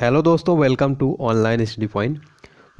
hello दोस्तों welcome to online study point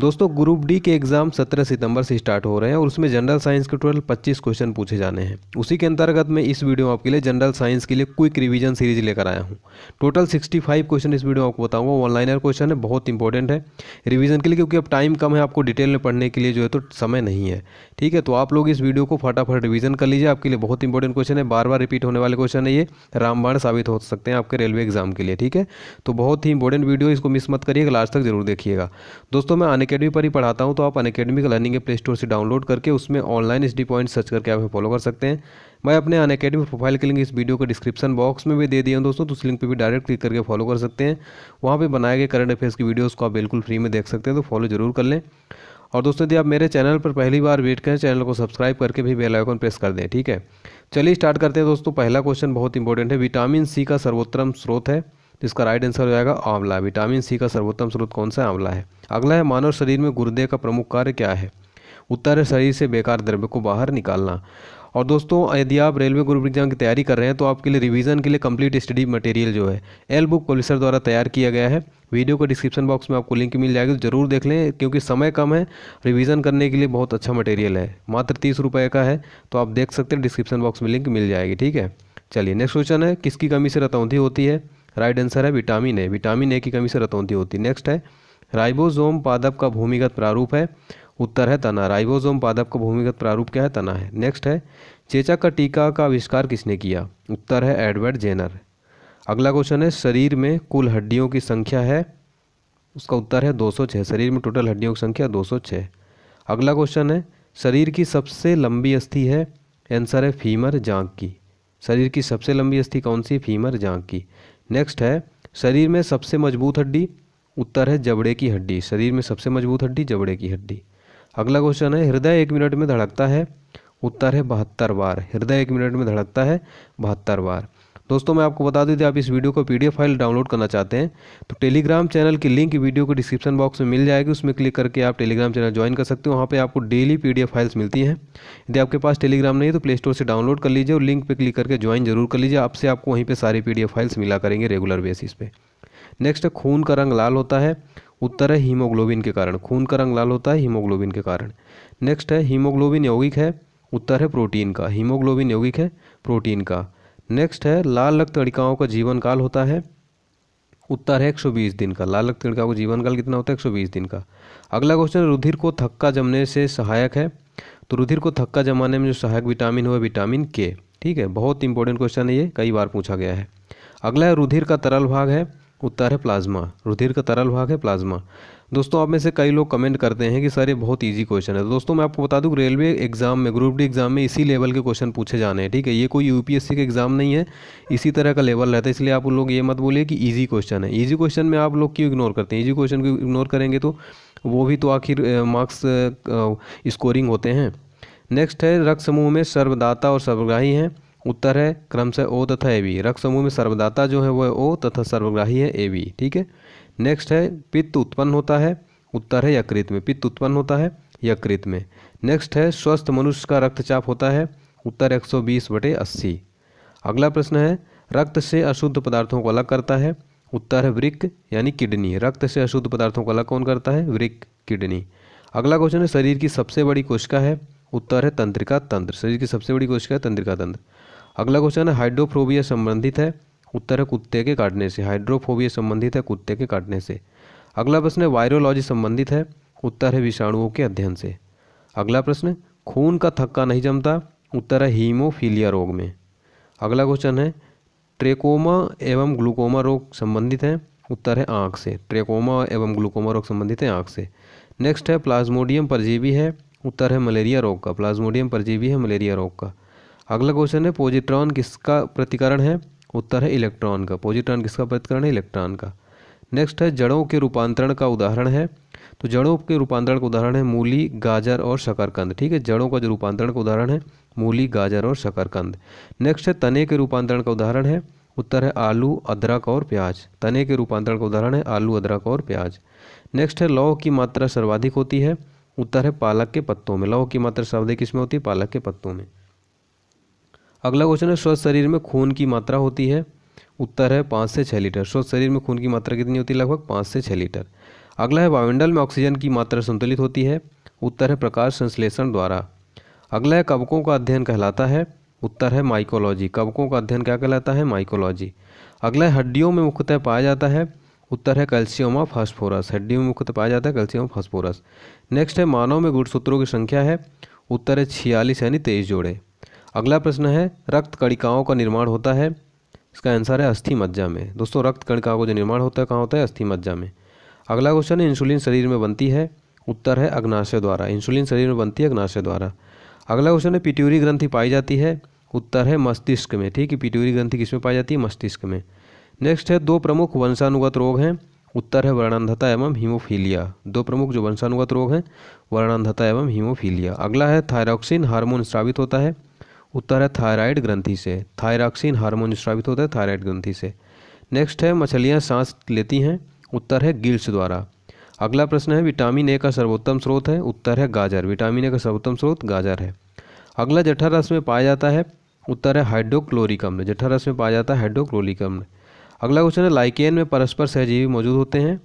दोस्तों group D के एग्ज़ाम 17 सितंबर से स्टार्ट हो रहे हैं और उसमें जनरल साइंस के टोटल 25 क्वेश्चन पूछे जाने हैं उसी के अंतर्गत मैं इस वीडियो में आपके लिए जनरल साइंस के लिए क्विक रिवीजन सीरीज लेकर आया हूं टोटल 65 क्वेश्चन इस वीडियो में आपको बताऊँगा ऑनलाइनर क्वेश्चन है बहुत इंपॉर्टेंट है रिविजन के लिए क्योंकि अब टाइम कम है आपको डिटेल में पढ़ने के लिए जो है तो समय नहीं है ठीक है तो आप लोग इस वीडियो को फटाफट रिविजन कर लीजिए आपके लिए बहुत इंपॉर्टेंट क्वेश्चन है बार बार रिपीट होने वाले क्वेश्चन है ये रामबाण साबित हो सकते हैं आपके रेलवे एग्जाम के लिए ठीक है तो बहुत ही इंपॉर्टेंट वीडियो इसको मिस मत करिएगा लास्ट तक जरूर देखिएगा दोस्तों मैं आने अनकेडमी पर ही पढ़ाता हूँ तो आप अनकेडमी का लर्निंग प्ले स्टोर से डाउनलोड करके उसमें online S D point search करके आप फॉलो कर सकते हैं मैं अपने अनकेडमी प्रोफाइल के लिंक इस वीडियो के डिस्क्रिप्शन बॉक्स में भी दे दिया हूँ दोस्तों तो उस लिंक पर भी डायरेक्ट क्लिक करके फॉलो कर सकते हैं वहाँ पर बनाए गए करंट अफेयर्स की वीडियोज़ को आप बिल्कुल फ्री में देख सकते हैं तो फॉलो जरूर कर लें और दोस्तों यदि आप मेरे चैनल पर पहली बार वेट करें चैनल को सब्सक्राइब करके भी बेल आइकन प्रेस कर दें ठीक है चलिए स्टार्ट करते हैं दोस्तों पहला क्वेश्चन बहुत इंपॉर्टेंट है विटामिन सी का सर्वोत्तम स्रोत है तो इसका राइट आंसर हो जाएगा आंवला विटामिन सी का सर्वोत्तम स्रोत कौन सा आंवला है अगला है मानव शरीर में गुर्दे का प्रमुख कार्य क्या है उत्तर है शरीर से बेकार द्रव्य को बाहर निकालना और दोस्तों यदि आप रेलवे ग्रुप एग्जाम की तैयारी कर रहे हैं तो आपके लिए रिवीजन के लिए कंप्लीट स्टडी मटेरियल जो है एल बुक पब्लिशर द्वारा तैयार किया गया है वीडियो का डिस्क्रिप्शन बॉक्स में आपको लिंक मिल जाएगी तो जरूर देख लें क्योंकि समय कम है रिवीजन करने के लिए बहुत अच्छा मटेरियल है मात्र तीस रुपये का है तो आप देख सकते हैं डिस्क्रिप्शन बॉक्स में लिंक मिल जाएगी ठीक है चलिए नेक्स्ट क्वेश्चन है किसकी कमी से रतौंधी होती है राइट आंसर है विटामिन ए विटामिन ए की कमी से रतौंधी होती है नेक्स्ट है राइबोसोम पादप का भूमिगत प्रारूप है उत्तर है तना राइबोसोम पादप का भूमिगत प्रारूप क्या है तना है नेक्स्ट है चेचक का टीका का आविष्कार किसने किया उत्तर है एडवर्ड जेनर अगला क्वेश्चन है शरीर में कुल हड्डियों की संख्या है उसका उत्तर है 206 शरीर में टोटल हड्डियों की संख्या 206 अगला क्वेश्चन है शरीर की सबसे लंबी अस्थि है आंसर है फीमर जांघ की शरीर की सबसे लंबी अस्थि कौन सी फीमर जांघ की नेक्स्ट है शरीर में सबसे मजबूत हड्डी उत्तर है जबड़े की हड्डी शरीर में सबसे मजबूत हड्डी जबड़े की हड्डी अगला क्वेश्चन है हृदय एक मिनट में धड़कता है उत्तर है बहत्तर बार हृदय एक मिनट में धड़कता है बहत्तर बार दोस्तों मैं आपको बता दूं यदि आप इस वीडियो को पीडीएफ फाइल डाउनलोड करना चाहते हैं तो टेलीग्राम चैनल की लिंक वीडियो के डिस्क्रिप्शन बॉक्स में मिल जाएगी उसमें क्लिक करके आप टेलीग्राम चैनल ज्वाइन कर सकते हो वहाँ पर आपको डेली पी फाइल्स मिलती हैं यदि आपके पास टेलीग्राम नहीं है तो प्ले स्टोर से डाउनलोड कर लीजिए और लिंक पर क्लिक करके ज्वाइन जरूर कर लीजिए आपसे आपको वहीं पर सारी पी फाइल्स मिला करेंगे रेगुलर बेसिस पे नेक्स्ट खून का रंग लाल होता है उत्तर है हीमोग्लोबिन के कारण खून का रंग लाल होता है हीमोग्लोबिन के कारण नेक्स्ट है हीमोग्लोबिन यौगिक है उत्तर है प्रोटीन का हीमोग्लोबिन यौगिक है प्रोटीन का नेक्स्ट है लाल रक्त कणिकाओं का जीवन काल होता है उत्तर है बीस दिन का लाल रक्त कणिकाओं का जीवन काल कितना होता है बीस दिन का अगला क्वेश्चन रुधिर को थक्का जमने से सहायक है तो रुधिर को थक्का जमाने में जो सहायक विटामिन हुआ विटामिन के ठीक है बहुत इंपॉर्टेंट क्वेश्चन है ये कई बार पूछा गया है अगला है रुधिर का तरल भाग है उत्तर है प्लाज्मा रुधिर का तरल भाग है प्लाज्मा दोस्तों आप में से कई लोग कमेंट करते हैं कि सर ये बहुत ईजी क्वेश्चन है तो दोस्तों मैं आपको बता दूँ रेलवे एग्ज़ाम में ग्रुप डी एग्ज़ाम में इसी लेवल के क्वेश्चन पूछे जाने हैं ठीक है ये कोई यूपीएससी का एग्ज़ाम नहीं है इसी तरह का लेवल रहता है इसलिए आप लोग ये मत बोलिए कि ईजी क्वेश्चन है ईजी क्वेश्चन में आप लोग क्यों इग्नोर करते हैं ईजी क्वेश्चन को इग्नोर करेंगे तो वो भी तो आखिर मार्क्स स्कोरिंग होते हैं नेक्स्ट है रक्त समूह में सर्वदाता और सर्वग्राही हैं उत्तर है क्रमशः ओ तथा ए बी रक्त समूह में सर्वदाता जो है वह ओ तथा सर्वग्राही है ए बी ठीक है नेक्स्ट है पित्त उत्पन्न होता है उत्तर है यकृत में पित्त उत्पन्न होता है यकृत में नेक्स्ट है स्वस्थ मनुष्य का रक्तचाप होता है उत्तर 120 बटे अस्सी अगला प्रश्न है रक्त से अशुद्ध पदार्थों को अलग करता है उत्तर है वृक्क यानी किडनी रक्त से अशुद्ध पदार्थों को अलग कौन करता है वृक्क किडनी अगला क्वेश्चन है शरीर की सबसे बड़ी कोशिका है उत्तर है तंत्रिका तंत्र शरीर की सबसे बड़ी कोशिका है तंत्रिका तंत्र अगला क्वेश्चन है हाइड्रोफ्रोबिया संबंधित है उत्तर है कुत्ते के काटने से हाइड्रोफोबिया संबंधित है कुत्ते के काटने से अगला प्रश्न है वायरोलॉजी संबंधित है उत्तर है विषाणुओं के अध्ययन से अगला प्रश्न खून का थक्का नहीं जमता उत्तर है हीमोफीलिया रोग में अगला क्वेश्चन है ट्रेकोमा एवं ग्लूकोमा रोग संबंधित है उत्तर है आँख से ट्रेकोमा एवं ग्लूकोमा रोग संबंधित है आँख से नेक्स्ट है प्लाज्मोडियम परजीवी है उत्तर है मलेरिया रोग का प्लाज्मोडियम परजीवी है मलेरिया रोग का अगला क्वेश्चन है पोजिट्रॉन किसका प्रतिकरण है उत्तर है इलेक्ट्रॉन का पॉजिट्रॉन किसका प्रतिकरण है इलेक्ट्रॉन का नेक्स्ट है जड़ों के रूपांतरण का उदाहरण है तो जड़ों के रूपांतरण का उदाहरण है मूली गाजर और शकरकंद ठीक है जड़ों का जो रूपांतरण का उदाहरण है मूली गाजर और शकरकंद नेक्स्ट है तने के रूपांतरण का उदाहरण है उत्तर है आलू अदरक और प्याज तने के रूपांतरण का उदाहरण है आलू अदरक और प्याज नेक्स्ट है लौ की मात्रा सर्वाधिक होती है उत्तर है पालक के पत्तों में लौ की मात्रा सर्वाधिक किसमें होती है पालक के पत्तों में अगला क्वेश्चन है स्वस्थ शरीर में खून की मात्रा होती है उत्तर है पाँच से छः लीटर स्वस्थ शरीर में खून की मात्रा कितनी होती है लगभग पाँच से छः लीटर अगला है वायुमंडल में ऑक्सीजन की मात्रा संतुलित होती है उत्तर है प्रकाश संश्लेषण द्वारा अगला है कवकों का अध्ययन कहलाता है उत्तर है माइकोलॉजी कवकों का अध्ययन क्या कहलाता है माइकोलॉजी अगला है हड्डियों में मुख्यतः पाया जाता है उत्तर है कैल्शियम ऑफ फॉस्फोरस हड्डियों में मुख्यतः पाया जाता है कैल्शियम ऑफ फॉस्फोरस नेक्स्ट है मानव में गुणसूत्रों की संख्या है उत्तर है छियालीस यानी तेईस जोड़े अगला प्रश्न है रक्त कणिकाओं का निर्माण होता है इसका आंसर है अस्थि मज्जा में दोस्तों रक्त कणिकाओं का जो निर्माण होता है कहाँ होता है अस्थि मज्जा में अगला क्वेश्चन है इंसुलिन शरीर में बनती है उत्तर है अग्नाशय द्वारा इंसुलिन शरीर में बनती है अग्नाशय द्वारा अगला क्वेश्चन है पिट्यूरी ग्रंथि पाई जाती है उत्तर है मस्तिष्क में ठीक है पिट्यूरी ग्रंथि किसमें पाई जाती है मस्तिष्क में नेक्स्ट है दो प्रमुख वंशानुगत रोग हैं उत्तर है वर्णांधता एवं हीमोफीलिया दो प्रमुख जो वंशानुगत रोग हैं वर्णांधता एवं हीमोफीलिया अगला है थायरॉक्सिन हार्मोन स्रावित होता है उत्तर है थायराइड ग्रंथि से थायरॉक्सिन हार्मोन स्रावित होता है थायराइड ग्रंथि से नेक्स्ट है मछलियाँ सांस लेती हैं उत्तर है गिल्स द्वारा अगला प्रश्न है विटामिन ए का सर्वोत्तम स्रोत है उत्तर है गाजर विटामिन ए का सर्वोत्तम स्रोत गाजर है अगला जठा रस में पाया जाता है उत्तर है हाइड्रोक्लोरिकम जठा रस में पाया जाता है हाइड्रोक्लोरिकम अगला क्वेश्चन है लाइकेन में परस्पर सहजीवी मौजूद होते हैं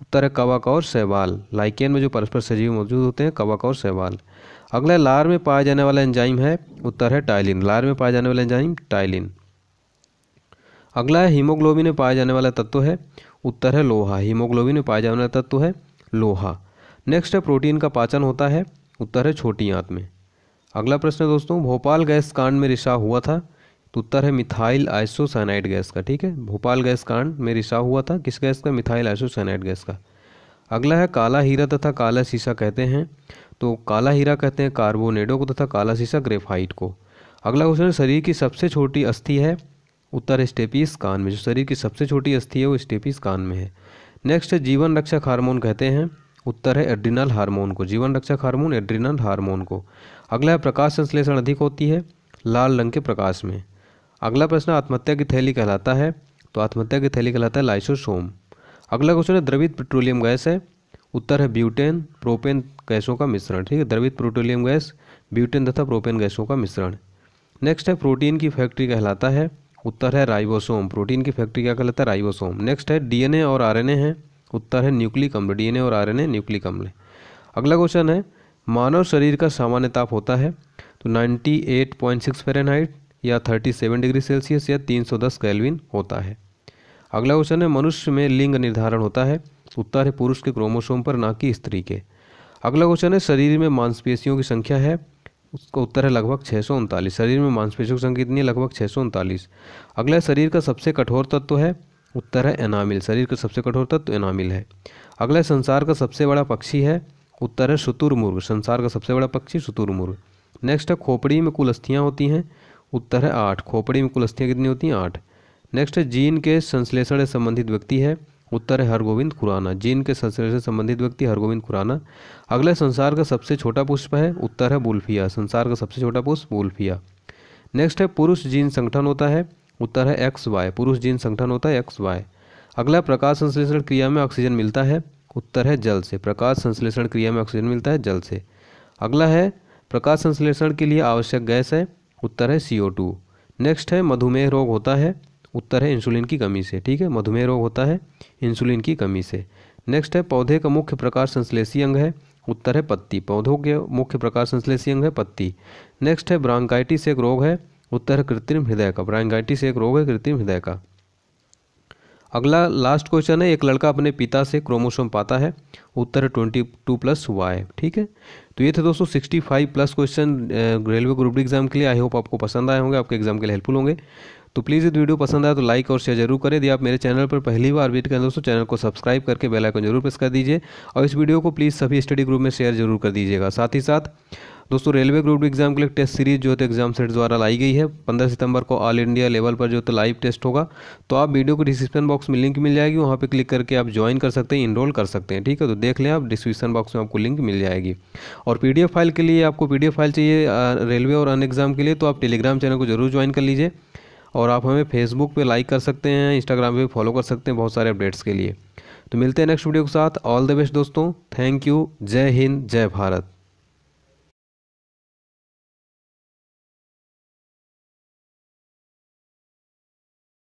उत्तर है कवक और सहवाल लाइकेन में जो परस्पर सहजीवी मौजूद होते हैं कवक और सहवाल अगला लार में पाया जाने वाला एंजाइम है उत्तर है टाइलिन लार में पाया जाने वाला एंजाइम टाइलिन अगला है हीमोग्लोबिन में पाया जाने वाला तत्व है उत्तर है लोहा हीमोग्लोबिन में पाया जाने वाला तत्व है लोहा नेक्स्ट है प्रोटीन का पाचन होता है उत्तर है छोटी आंत में अगला प्रश्न है दोस्तों भोपाल गैस कांड में रिसाव हुआ था तो उत्तर है मिथाइल आइसोसाइनाइड गैस का ठीक है भोपाल गैस कांड में रिसाव हुआ था किस गैस का मिथाइल आइसोसाइनाइड गैस का अगला है काला हीरा तथा काला शीशा कहते हैं तो काला हीरा कहते हैं कार्बोनेडो को तथा काला शीशा ग्रेफाइट को अगला क्वेश्चन शरीर की सबसे छोटी अस्थि है उत्तर स्टेपीस कान में जो शरीर की सबसे छोटी अस्थि है वो स्टेपीस कान में है नेक्स्ट जीवन रक्षक हार्मोन कहते हैं उत्तर है एड्रिनल हार्मोन को जीवन रक्षक हार्मोन एड्रिनल हार्मोन को अगला है प्रकाश संश्लेषण अधिक होती है लाल रंग के प्रकाश में अगला प्रश्न आत्महत्या की थैली कहलाता है तो आत्महत्या की थैली कहलाता है लाइसोसोम अगला क्वेश्चन है द्रवित पेट्रोलियम गैस है उत्तर है ब्यूटेन प्रोपेन गैसों का मिश्रण ठीक है द्रवित पेट्रोलियम गैस ब्यूटेन तथा प्रोपेन गैसों का मिश्रण नेक्स्ट है प्रोटीन की फैक्ट्री कहलाता है उत्तर है राइबोसोम प्रोटीन की फैक्ट्री क्या कहलाता है राइबोसोम नेक्स्ट है डीएनए और आरएनए है उत्तर है न्यूक्लिक अम्ल डीएनए और आरएनए न्यूक्लिक अम्ल अगला क्वेश्चन है मानव शरीर का सामान्य ताप होता है तो 98.6 फारेनहाइट या 37 डिग्री सेल्सियस या 310 सौ होता है अगला क्वेश्चन है मनुष्य में लिंग निर्धारण होता है उत्तर है पुरुष के क्रोमोसोम पर ना कि स्त्री के अगला क्वेश्चन है शरीर में मांसपेशियों की संख्या है उसका उत्तर है लगभग छः सौ उनतालीस शरीर में मांसपेशियों की संख्या कितनी है लगभग छः सौ उनतालीस अगला शरीर का सबसे कठोर तत्व है उत्तर है एनामिल शरीर का सबसे कठोर तत्व एनामिल है अगला संसार का सबसे बड़ा पक्षी है उत्तर है शुतुरमुर्ग संसार का सबसे बड़ा पक्षी शुतुरमुर्ग नेक्स्ट है खोपड़ी में कुल अस्थियाँ होती हैं उत्तर है आठ खोपड़ी में कुल अस्थियाँ कितनी होती हैं आठ नेक्स्ट है जीन के संश्लेषण से संबंधित व्यक्ति है उत्तर है हरगोविंद खुराना जीन के संश्लेषण से संबंधित व्यक्ति हरगोविंद खुराना अगला संसार का सबसे छोटा पुष्प है उत्तर है बुल्फिया संसार का सबसे छोटा पुष्प बुल्फिया नेक्स्ट है पुरुष जीन संगठन होता है उत्तर है एक्स वाई पुरुष जीन संगठन होता है एक्स वाई अगला प्रकाश संश्लेषण क्रिया में ऑक्सीजन मिलता है उत्तर है जल से प्रकाश संश्लेषण क्रिया में ऑक्सीजन मिलता है जल से अगला है प्रकाश संश्लेषण के लिए आवश्यक गैस है उत्तर है सी नेक्स्ट है मधुमेह रोग होता है उत्तर है इंसुलिन की कमी से ठीक है मधुमेह रोग होता है इंसुलिन की कमी से नेक्स्ट है पौधे का मुख्य प्रकार संश्लेषी अंग है उत्तर है पत्ती पौधों के मुख्य प्रकार संश्लेषी अंग है पत्ती नेक्स्ट है ब्रांकाइटिस एक रोग है उत्तर है कृत्रिम हृदय का ब्रांकाइटिस एक रोग है कृत्रिम हृदय का अगला लास्ट क्वेश्चन है एक लड़का अपने पिता से क्रोमोसोम पाता है उत्तर ट्वेंटी टू प्लस वाई ठीक है तो ये थे दोस्तों sixty five plus question railway group D exam के लिए आई होप आपको पसंद आए होंगे आपके एग्जाम के लिए हेल्पफुल होंगे तो प्लीज़ इस वीडियो पसंद आए तो लाइक और शेयर जरूर करें यदि आप मेरे चैनल पर पहली बार विजिट करें दोस्तों चैनल को सब्सक्राइब करके बेलाइकन जरूर प्रेस कर दीजिए और इस वीडियो को प्लीज़ सभी स्टडी ग्रुप में शेयर जरूर कर दीजिएगा साथ ही साथ दोस्तों रेलवे ग्रुप एग्जाम के लिए टेस्ट सीरीज जो है तो एग्जाम सेट द्वारा लाई गई है पंद्रह सितंबर को ऑल इंडिया लेवल पर जो तो लाइव टेस्ट होगा तो आप वीडियो को डिस्क्रिप्शन बॉक्स में लिंक मिल जाएगी वहाँ पर क्लिक करके आप ज्वाइन कर सकते हैं इनरोल कर सकते हैं ठीक है तो देख लें आप डिस्क्रिप्शन बॉक्स में आपको लिंक मिल जाएगी और पी फाइल के लिए आपको पी फाइल चाहिए रेलवे और अन एग्जाम के लिए तो आप टेलीग्राम चैनल को जरूर ज्वाइन कर लीजिए और आप हमें फेसबुक पे लाइक कर सकते हैं इंस्टाग्राम पे फॉलो कर सकते हैं बहुत सारे अपडेट्स के लिए तो मिलते हैं नेक्स्ट वीडियो के साथ ऑल द बेस्ट दोस्तों थैंक यू जय हिंद जय भारत